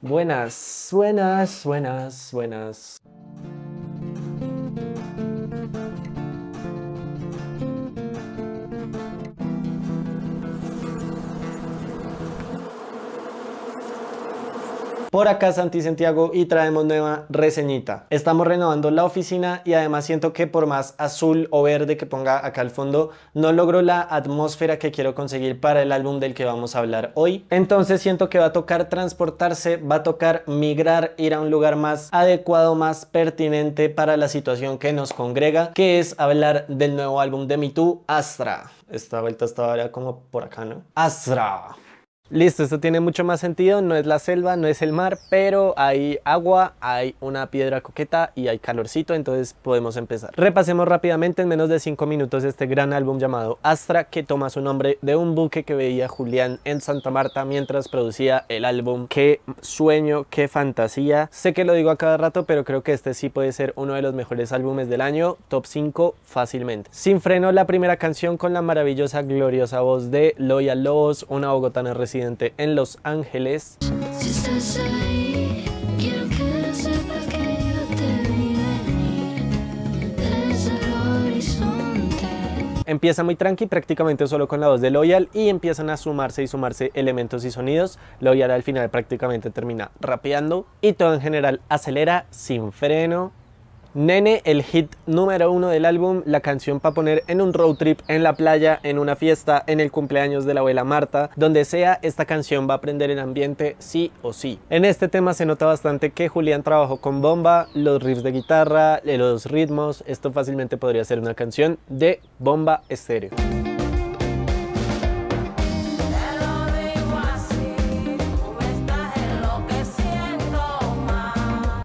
Buenas, buenas, buenas, buenas. Por acá Santi Santiago y traemos nueva reseñita. Estamos renovando la oficina y además siento que por más azul o verde que ponga acá al fondo, no logro la atmósfera que quiero conseguir para el álbum del que vamos a hablar hoy. Entonces siento que va a tocar transportarse, va a tocar migrar, ir a un lugar más adecuado, más pertinente para la situación que nos congrega, que es hablar del nuevo álbum de Me Too, Astra. Esta vuelta estaba como por acá, ¿no? Astra. Listo, esto tiene mucho más sentido, no es la selva, no es el mar, pero hay agua, hay una piedra coqueta y hay calorcito, entonces podemos empezar. Repasemos rápidamente en menos de 5 minutos este gran álbum llamado Astra, que toma su nombre de un buque que veía Julián en Santa Marta mientras producía el álbum. Qué sueño, qué fantasía. Sé que lo digo a cada rato, pero creo que este sí puede ser uno de los mejores álbumes del año, top 5 fácilmente. Sin freno, la primera canción con la maravillosa, gloriosa voz de Loya Lobos, una bogotana residente en Los Ángeles. Empieza muy tranqui, prácticamente solo con la voz de Loyal y empiezan a sumarse y sumarse elementos y sonidos. Loyal al final prácticamente termina rapeando y todo en general acelera sin freno. Nene, el hit número uno del álbum, la canción para poner en un road trip, en la playa, en una fiesta, en el cumpleaños de la abuela Marta, donde sea, esta canción va a prender el ambiente sí o sí. En este tema se nota bastante que Julián trabajó con bomba, los riffs de guitarra, los ritmos, esto fácilmente podría ser una canción de bomba estéreo.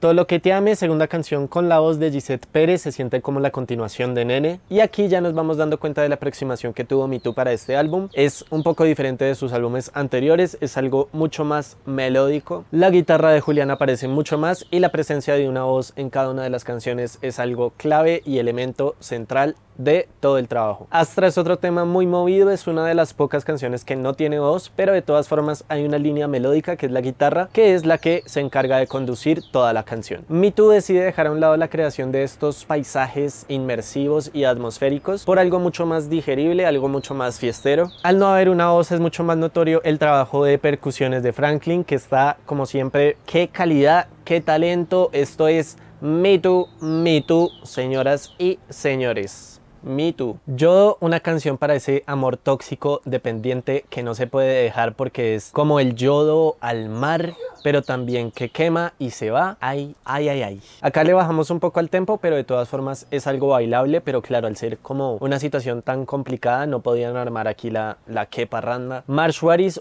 Todo lo que te ame, segunda canción con la voz de Gisette Pérez, se siente como la continuación de Nene. Y aquí ya nos vamos dando cuenta de la aproximación que tuvo Me Too para este álbum. Es un poco diferente de sus álbumes anteriores, es algo mucho más melódico. La guitarra de Julián aparece mucho más y la presencia de una voz en cada una de las canciones es algo clave y elemento central de todo el trabajo. Astra es otro tema muy movido, es una de las pocas canciones que no tiene voz, pero de todas formas hay una línea melódica que es la guitarra, que es la que se encarga de conducir toda la canción. Mitu decide dejar a un lado la creación de estos paisajes inmersivos y atmosféricos por algo mucho más digerible, algo mucho más fiestero. Al no haber una voz es mucho más notorio el trabajo de percusiones de Franklin, que está como siempre, qué calidad, qué talento, esto es Me Too, Me Too, señoras y señores. Me Too. Yo una canción para ese amor tóxico dependiente que no se puede dejar porque es como el yodo al mar, pero también que quema y se va. Ay, ay, ay, ay. Acá le bajamos un poco al tempo, pero de todas formas es algo bailable, pero claro, al ser como una situación tan complicada, no podían armar aquí la, la randa parranda.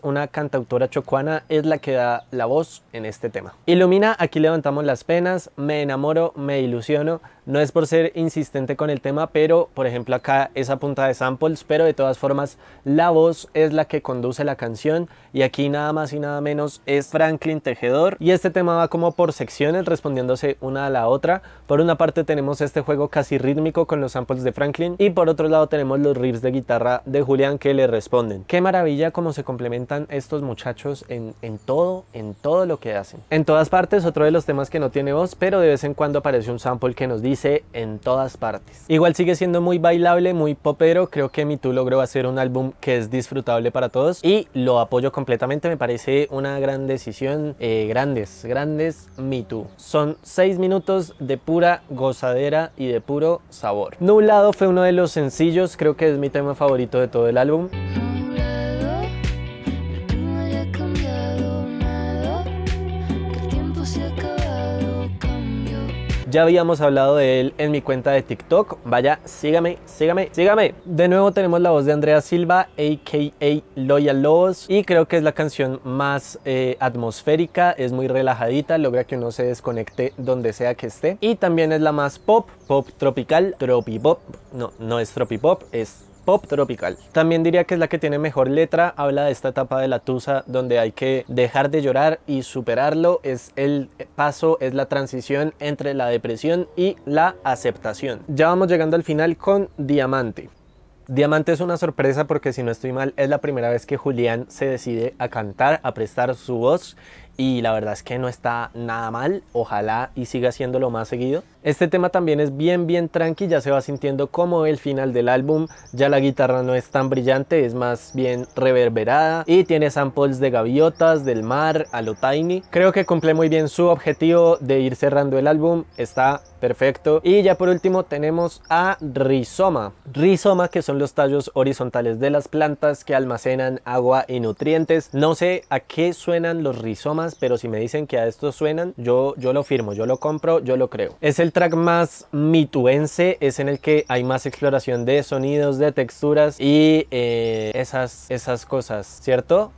una cantautora chocuana, es la que da la voz en este tema. Ilumina, aquí levantamos las penas, me enamoro, me ilusiono, no es por ser insistente con el tema, pero por ejemplo acá esa punta de samples, pero de todas formas la voz es la que conduce la canción y aquí nada más y nada menos es Franklin Tejedor y este tema va como por secciones respondiéndose una a la otra. Por una parte tenemos este juego casi rítmico con los samples de Franklin y por otro lado tenemos los riffs de guitarra de Julián que le responden. Qué maravilla cómo se complementan estos muchachos en, en todo, en todo lo que hacen. En todas partes otro de los temas que no tiene voz, pero de vez en cuando aparece un sample que nos dice en todas partes. Igual sigue siendo muy bailable, muy popero, creo que Me Too logró hacer un álbum que es disfrutable para todos y lo apoyo completamente, me parece una gran decisión, eh, grandes, grandes Me Too. Son seis minutos de pura gozadera y de puro sabor. Nublado fue uno de los sencillos, creo que es mi tema favorito de todo el álbum. Ya habíamos hablado de él en mi cuenta de TikTok. Vaya, sígame, sígame, sígame. De nuevo tenemos la voz de Andrea Silva, a.k.a. Loyal Loves, Y creo que es la canción más eh, atmosférica, es muy relajadita, logra que uno se desconecte donde sea que esté. Y también es la más pop, pop tropical, tropipop. No, no es tropipop, es pop tropical. También diría que es la que tiene mejor letra, habla de esta etapa de la tusa donde hay que dejar de llorar y superarlo, es el paso, es la transición entre la depresión y la aceptación. Ya vamos llegando al final con Diamante. Diamante es una sorpresa porque si no estoy mal es la primera vez que Julián se decide a cantar, a prestar su voz y la verdad es que no está nada mal, ojalá y siga lo más seguido. Este tema también es bien bien tranqui, ya se va sintiendo como el final del álbum, ya la guitarra no es tan brillante, es más bien reverberada y tiene samples de gaviotas, del mar, a lo tiny. Creo que cumple muy bien su objetivo de ir cerrando el álbum, está perfecto. Y ya por último tenemos a rizoma. Rizoma que son los tallos horizontales de las plantas que almacenan agua y nutrientes. No sé a qué suenan los rizomas pero si me dicen que a estos suenan, yo, yo lo firmo, yo lo compro, yo lo creo. Es el track más mituense, es en el que hay más exploración de sonidos, de texturas y eh, esas, esas cosas, ¿cierto?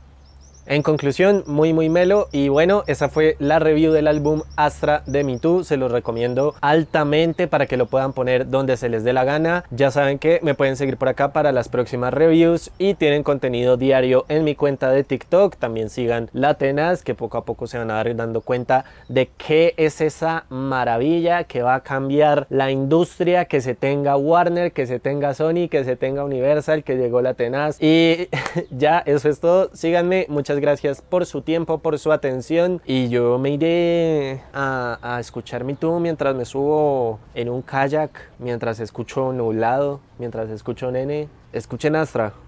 En conclusión, muy muy melo y bueno, esa fue la review del álbum Astra de Me Too, se los recomiendo altamente para que lo puedan poner donde se les dé la gana, ya saben que me pueden seguir por acá para las próximas reviews y tienen contenido diario en mi cuenta de TikTok, también sigan la Tenas que poco a poco se van a dar dando cuenta de qué es esa maravilla que va a cambiar la industria, que se tenga Warner, que se tenga Sony, que se tenga Universal, que llegó la Tenas y ya eso es todo, síganme, muchas gracias por su tiempo, por su atención y yo me iré a, a escuchar mi tú mientras me subo en un kayak, mientras escucho nublado, mientras escucho nene. Escuchen Astra.